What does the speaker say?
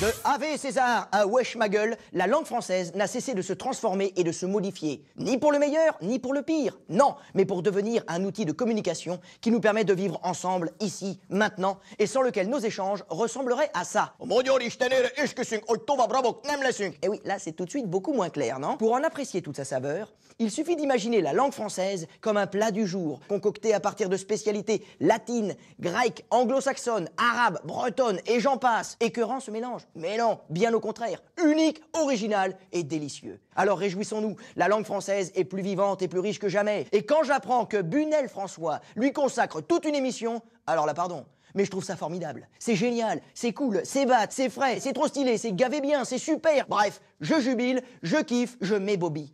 De Ave César à gueule, la langue française n'a cessé de se transformer et de se modifier. Ni pour le meilleur, ni pour le pire. Non, mais pour devenir un outil de communication qui nous permet de vivre ensemble, ici, maintenant, et sans lequel nos échanges ressembleraient à ça. Oh et eh oui, là c'est tout de suite beaucoup moins clair, non Pour en apprécier toute sa saveur, il suffit d'imaginer la langue française comme un plat du jour, concocté à partir de spécialités latines, grecques, anglo-saxonnes, arabes, bretonnes et j'en passe, écœurant ce mélange. Mais non, bien au contraire, unique, original et délicieux. Alors réjouissons-nous, la langue française est plus vivante et plus riche que jamais. Et quand j'apprends que Bunel François lui consacre toute une émission, alors là pardon, mais je trouve ça formidable. C'est génial, c'est cool, c'est bat, c'est frais, c'est trop stylé, c'est gavé bien, c'est super. Bref, je jubile, je kiffe, je mets Bobby.